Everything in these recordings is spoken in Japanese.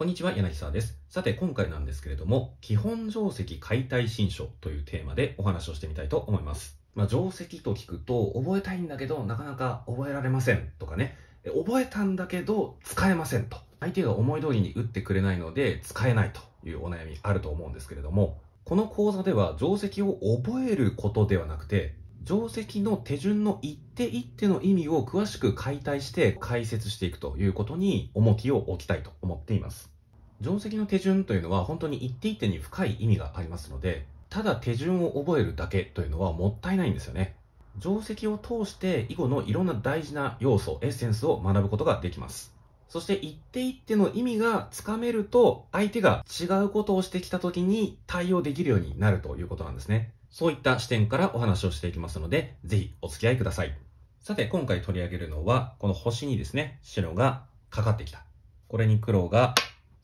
こんにちは、柳沢です。さて、今回なんですけれども、基本定石解体新書というテーマでお話をしてみたいと思います。まあ、定石と聞くと、覚えたいんだけど、なかなか覚えられませんとかね、覚えたんだけど、使えませんと。相手が思い通りに打ってくれないので、使えないというお悩みあると思うんですけれども、この講座では定石を覚えることではなくて、定石の手順の一手一手の意味を詳しく解体して解説していくということに重きを置きたいと思っています。定石の手順というのは本当に一手一手に深い意味がありますので、ただ手順を覚えるだけというのはもったいないんですよね。定石を通して囲碁のいろんな大事な要素、エッセンスを学ぶことができます。そして一手一手の意味がつかめると、相手が違うことをしてきた時に対応できるようになるということなんですね。そういった視点からお話をしていきますので、ぜひお付き合いください。さて、今回取り上げるのは、この星にですね、白がかかってきた。これに黒が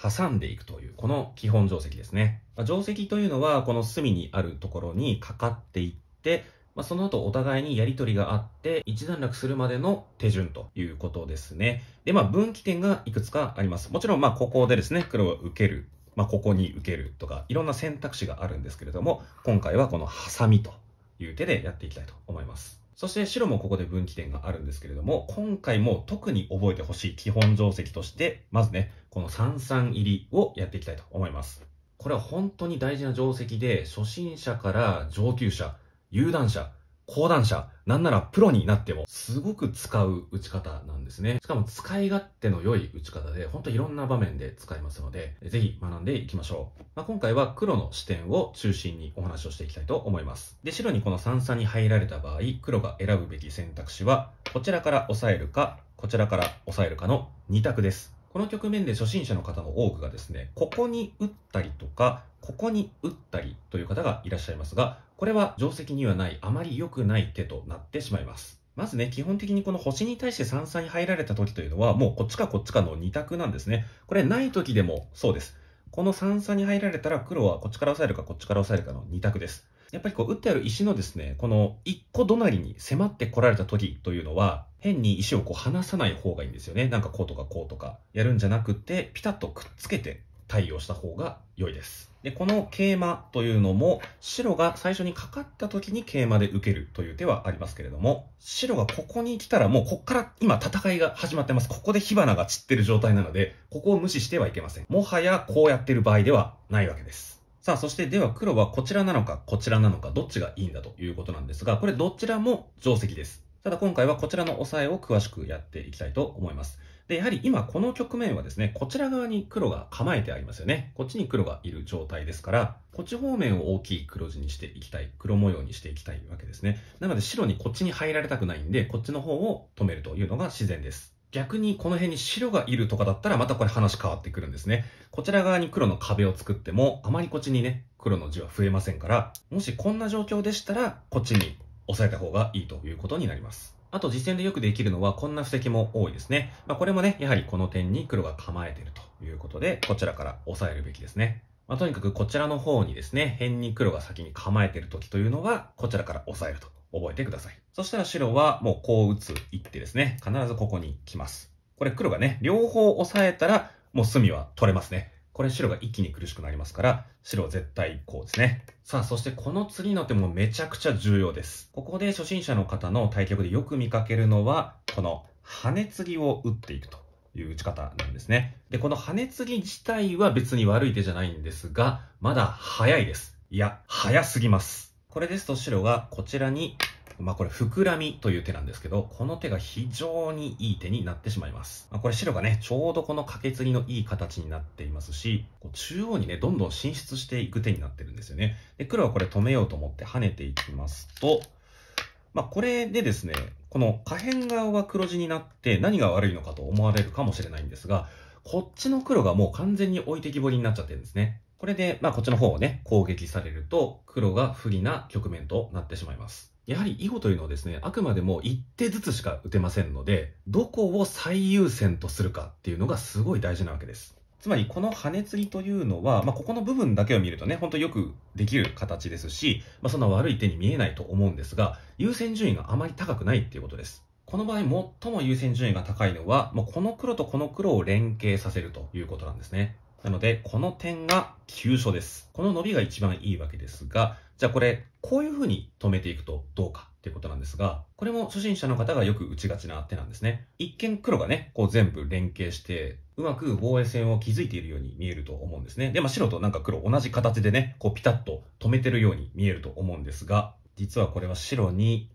挟んでいくという、この基本定石ですね。ま定石というのは、この隅にあるところにかかっていって、まあ、その後お互いにやり取りがあって、一段落するまでの手順ということですね。で、まあ、分岐点がいくつかあります。もちろん、まあ、ここでですね、黒を受ける。まあ、ここに受けるとか、いろんな選択肢があるんですけれども、今回はこのハサミという手でやっていきたいと思います。そして白もここで分岐点があるんですけれども、今回も特に覚えてほしい基本定石として、まずね、この三々入りをやっていきたいと思います。これは本当に大事な定石で、初心者から上級者、有段者、高段者、なんならプロになっても、すごく使う打ち方なんですね。しかも使い勝手の良い打ち方で、ほんといろんな場面で使えますので、ぜひ学んでいきましょう。まあ、今回は黒の視点を中心にお話をしていきたいと思います。で、白にこの三々に入られた場合、黒が選ぶべき選択肢は、こちらから押さえるか、こちらから押さえるかの2択です。この局面で初心者の方の多くがですね、ここに打ったりとか、ここに打ったりという方がいらっしゃいますが、これは定石にはない、あまり良くない手となってしまいます。まずね、基本的にこの星に対して三々に入られた時というのは、もうこっちかこっちかの2択なんですね。これない時でもそうです。この三々に入られたら黒はこっちから押さえるかこっちから押さえるかの2択です。やっぱりこう打ってある石のですね、この1個隣に迫ってこられた時というのは、変に石をこう離さない方がいいんですよね。なんかこうとかこうとかやるんじゃなくて、ピタッとくっつけて対応した方が良いです。で、この桂馬というのも、白が最初にかかった時に桂馬で受けるという手はありますけれども、白がここに来たらもうこっから今戦いが始まってます。ここで火花が散ってる状態なので、ここを無視してはいけません。もはやこうやってる場合ではないわけです。さあ、そしてでは黒はこちらなのか、こちらなのか、どっちがいいんだということなんですが、これどちらも定石です。ただ今回はこちらの押さえを詳しくやっていきたいと思います。で、やはり今この局面はですね、こちら側に黒が構えてありますよね。こっちに黒がいる状態ですから、こっち方面を大きい黒地にしていきたい、黒模様にしていきたいわけですね。なので白にこっちに入られたくないんで、こっちの方を止めるというのが自然です。逆にこの辺に白がいるとかだったらまたこれ話変わってくるんですね。こちら側に黒の壁を作っても、あまりこっちにね、黒の字は増えませんから、もしこんな状況でしたら、こっちに押さえた方がいいということになります。あと実戦でよくできるのはこんな布石も多いですね。まあ、これもね、やはりこの点に黒が構えているということで、こちらから押さえるべきですね。まあ、とにかくこちらの方にですね、辺に黒が先に構えている時というのは、こちらから押さえると覚えてください。そしたら白はもうこう打つ一手ですね。必ずここに来ます。これ黒がね、両方押さえたら、もう隅は取れますね。これ白が一気に苦しくなりますから、白は絶対こうですね。さあ、そしてこの次の手もめちゃくちゃ重要です。ここで初心者の方の対局でよく見かけるのは、この羽根継ぎを打っていくという打ち方なんですね。で、この羽根継ぎ自体は別に悪い手じゃないんですが、まだ早いです。いや、早すぎます。これですと白がこちらに、まあ、これ、膨らみという手なんですけど、この手が非常にいい手になってしまいます。まあ、これ白がね、ちょうどこのカケツギのいい形になっていますし、こう中央にね、どんどん進出していく手になってるんですよね。で、黒はこれ止めようと思って跳ねていきますと、まあ、これでですね、この下辺側が黒地になって何が悪いのかと思われるかもしれないんですが、こっちの黒がもう完全に置いてきぼりになっちゃってるんですね。これで、まあ、こっちの方をね、攻撃されると、黒が不利な局面となってしまいます。やはり囲碁というのはですね、あくまでも一手ずつしか打てませんので、どこを最優先とするかっていうのがすごい大事なわけです。つまりこの羽根釣りというのは、まあ、ここの部分だけを見るとね、ほんとよくできる形ですし、まあ、そんな悪い手に見えないと思うんですが、優先順位があまり高くないっていうことです。この場合、最も優先順位が高いのは、まこの黒とこの黒を連携させるということなんですね。なので、この点が急所です。この伸びが一番いいわけですが、じゃあこれ、こういうふうに止めていくとどうかっていうことなんですが、これも初心者の方がよく打ちがちな手なんですね。一見黒がね、こう全部連携して、うまく防衛線を築いているように見えると思うんですね。で、まあ白となんか黒同じ形でね、こうピタッと止めてるように見えると思うんですが、実はこれは白に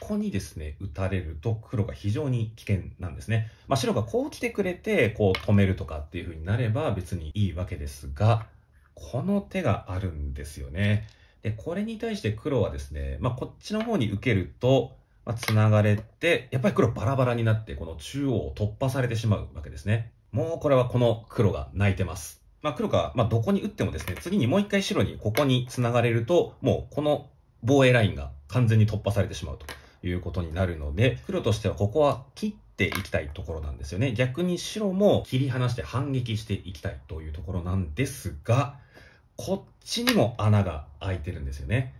ここにですね、打たれると黒が非常に危険なんですね。まあ、白がこう来てくれて、こう止めるとかっていう風になれば別にいいわけですが、この手があるんですよね。で、これに対して黒はですね、まあ、こっちの方に受けると、まあ、繋がれて、やっぱり黒バラバラになって、この中央を突破されてしまうわけですね。もうこれはこの黒が泣いてます。まあ、黒が、まあ、どこに打ってもですね、次にもう一回白にここに繋がれると、もうこの防衛ラインが完全に突破されてしまうということになるので、黒としてはここは切っていきたいところなんですよね。逆に白も切り離して反撃していきたいというところなんですが、こっちにも穴が開いてるんですよね。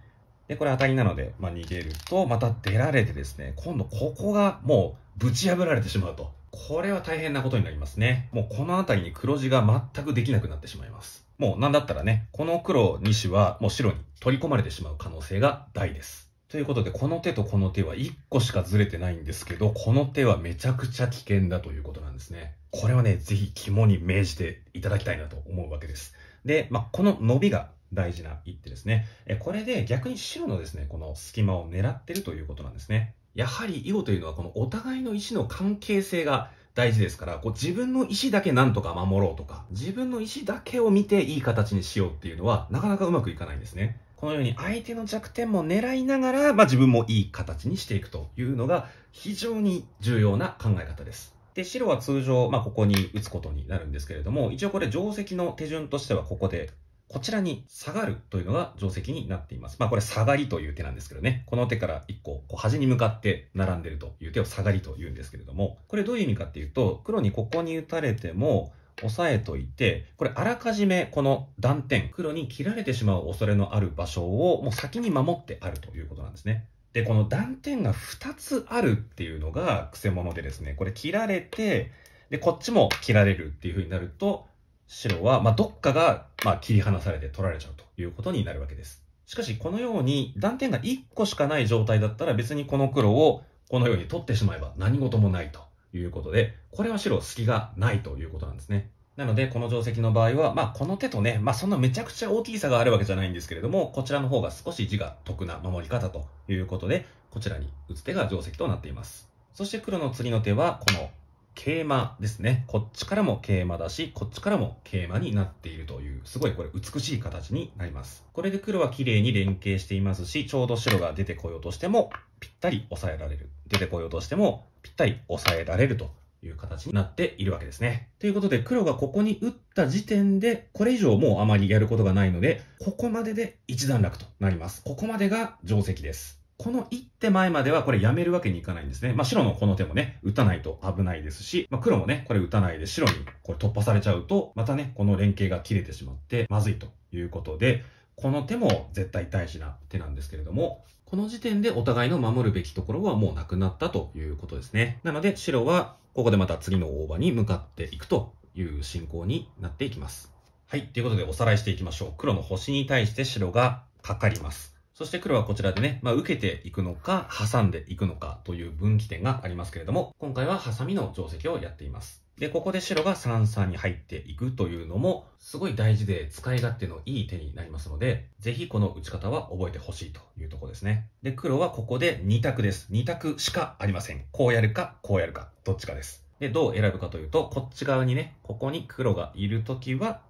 で、これ当たりなので、まあ、逃げると、また出られてですね、今度ここがもうぶち破られてしまうと。これは大変なことになりますね。もうこの辺りに黒地が全くできなくなってしまいます。もうなんだったらね、この黒2子はもう白に取り込まれてしまう可能性が大です。ということで、この手とこの手は1個しかずれてないんですけど、この手はめちゃくちゃ危険だということなんですね。これはね、ぜひ肝に銘じていただきたいなと思うわけです。で、まあ、この伸びが大事な一手ですね。これで逆に白のですね、この隙間を狙ってるということなんですね。やはり囲碁というのはこのお互いの石の関係性が大事ですから、こう自分の石だけなんとか守ろうとか、自分の石だけを見ていい形にしようっていうのは、なかなかうまくいかないんですね。このように相手の弱点も狙いながら、まあ、自分もいい形にしていくというのが非常に重要な考え方です。で、白は通常、まあ、ここに打つことになるんですけれども、一応これ定石の手順としてはここで、こちらに下がるというのが定石になっています。まあ、これ下がりという手なんですけどね。この手から1個、こう端に向かって並んでるという手を下がりと言うんですけれども、これどういう意味かっていうと、黒にここに打たれても、押さえといて、これあらかじめこの断点、黒に切られてしまう恐れのある場所をもう先に守ってあるということなんですね。で、この断点が2つあるっていうのが癖物者でですね、これ切られて、で、こっちも切られるっていう風になると、白は、まあ、どっかが、まあ、切り離されて取られちゃうということになるわけです。しかし、このように断点が1個しかない状態だったら別にこの黒をこのように取ってしまえば何事もないということで、これは白隙がないということなんですね。なので、この定石の場合は、まあ、この手とね、まあ、そんなめちゃくちゃ大きい差があるわけじゃないんですけれども、こちらの方が少し字が得な守り方ということで、こちらに打つ手が定石となっています。そして黒の次の手は、この桂馬ですね。こっちからも桂馬だし、こっちからも桂馬になっているという、すごいこれ美しい形になります。これで黒は綺麗に連携していますし、ちょうど白が出てこようとしても、ぴったり抑えられる。出てこようとしても、ぴったり抑えられるという形になっているわけですね。ということで、黒がここに打った時点で、これ以上もうあまりやることがないので、ここまでで一段落となります。ここまでが定石です。この一手前まではこれやめるわけにいかないんですね。まあ、白のこの手もね、打たないと危ないですし、まあ、黒もね、これ打たないで白にこれ突破されちゃうと、またね、この連携が切れてしまってまずいということで、この手も絶対大事な手なんですけれども、この時点でお互いの守るべきところはもうなくなったということですね。なので白はここでまた次の大場に向かっていくという進行になっていきます。はい。ということでおさらいしていきましょう。黒の星に対して白がかかります。そして黒はこちらでね、まあ、受けていくのか、挟んでいくのかという分岐点がありますけれども、今回はハサミの定石をやっています。で、ここで白が三三に入っていくというのも、すごい大事で使い勝手のいい手になりますので、ぜひこの打ち方は覚えてほしいというとこですね。で、黒はここで2択です。2択しかありません。こうやるか、こうやるか、どっちかです。で、どう選ぶかというと、こっち側にね、ここに黒がいるときは、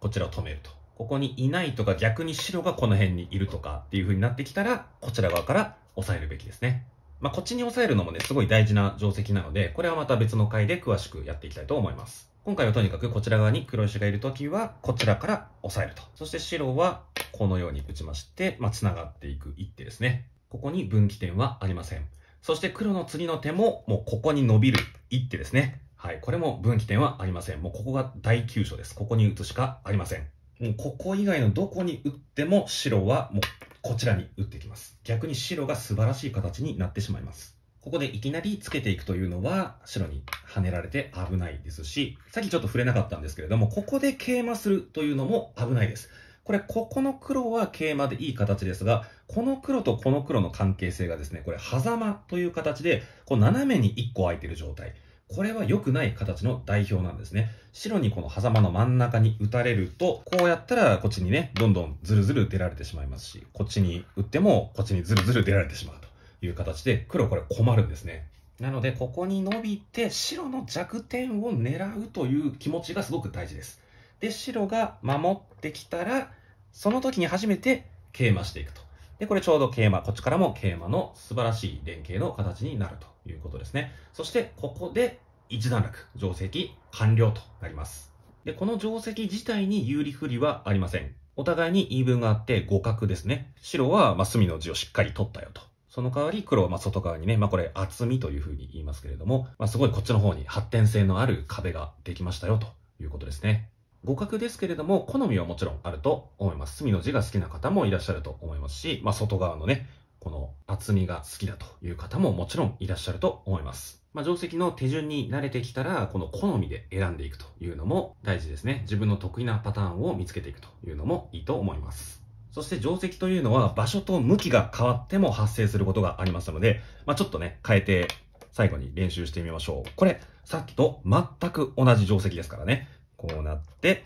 こちらを止めると。ここにいないとか、逆に白がこの辺にいるとかっていう風になってきたら、こちら側から押さえるべきですね。まあ、こっちに抑えるのもね、すごい大事な定石なので、これはまた別の回で詳しくやっていきたいと思います。今回はとにかくこちら側に黒石がいるときは、こちらから押さえると。そして白は、このように打ちまして、まあ、繋がっていく一手ですね。ここに分岐点はありません。そして黒の次の手も、もうここに伸びる一手ですね。はい。これも分岐点はありません。もうここが大急所です。ここに打つしかありません。もうここ以外のどこに打っても白はもうこちらに打ってきます。逆に白が素晴らしい形になってしまいます。ここでいきなりつけていくというのは白に跳ねられて危ないですし、さっきちょっと触れなかったんですけれども、ここで桂馬するというのも危ないです。これ、ここの黒は桂馬でいい形ですが、この黒とこの黒の関係性がですね、これ、狭間という形で、こう斜めに1個空いてる状態。これは良くない形の代表なんですね。白にこの狭間の真ん中に打たれると、こうやったらこっちにね、どんどんズルズル出られてしまいますし、こっちに打ってもこっちにズルズル出られてしまうという形で、黒これ困るんですね。なので、ここに伸びて、白の弱点を狙うという気持ちがすごく大事です。で、白が守ってきたら、その時に初めて、桂馬していくと。で、これちょうど桂馬、こっちからも桂馬の素晴らしい連携の形になるということですね。そして、ここで一段落、定石完了となります。で、この定石自体に有利不利はありません。お互いに言い分があって互角ですね。白は、ま隅の字をしっかり取ったよと。その代わり黒はま外側にね、まあ、これ厚みというふうに言いますけれども、まあ、すごいこっちの方に発展性のある壁ができましたよということですね。互角ですけれども、好みはもちろんあると思います。隅の字が好きな方もいらっしゃると思いますし、まあ、外側のね、この厚みが好きだという方ももちろんいらっしゃると思います。まあ、定石の手順に慣れてきたら、この好みで選んでいくというのも大事ですね。自分の得意なパターンを見つけていくというのもいいと思います。そして定石というのは場所と向きが変わっても発生することがありますので、まあ、ちょっとね、変えて最後に練習してみましょう。これ、さっきと全く同じ定石ですからね。こうなって、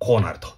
こうなると。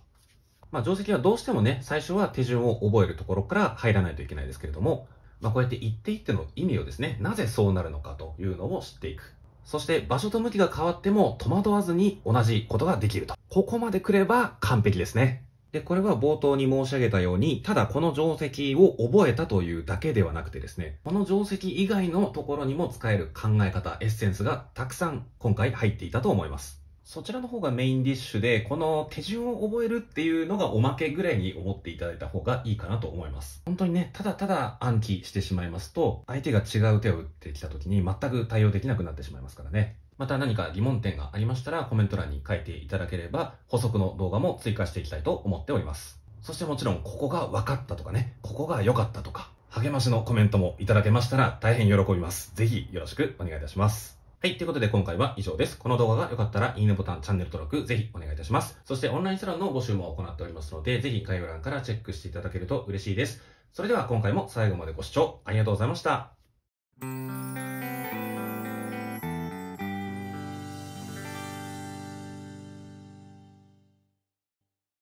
まあ、定石はどうしてもね、最初は手順を覚えるところから入らないといけないですけれども、まあ、こうやって一手一手の意味をですね、なぜそうなるのかというのを知っていく。そして場所と向きが変わっても戸惑わずに同じことができると。ここまで来れば完璧ですね。で、これは冒頭に申し上げたように、ただこの定石を覚えたというだけではなくてですね、この定石以外のところにも使える考え方、エッセンスがたくさん今回入っていたと思います。そちらの方がメインディッシュで、この手順を覚えるっていうのがおまけぐらいに思っていただいた方がいいかなと思います。本当にね、ただただ暗記してしまいますと、相手が違う手を打ってきた時に全く対応できなくなってしまいますからね。また何か疑問点がありましたらコメント欄に書いていただければ補足の動画も追加していきたいと思っております。そしてもちろんここが分かったとかね、ここが良かったとか、励ましのコメントもいただけましたら大変喜びます。ぜひよろしくお願いいたします。はい。ということで今回は以上です。この動画が良かったらいいねボタン、チャンネル登録ぜひお願いいたします。そしてオンラインサロンの募集も行っておりますので、ぜひ概要欄からチェックしていただけると嬉しいです。それでは今回も最後までご視聴ありがとうございました。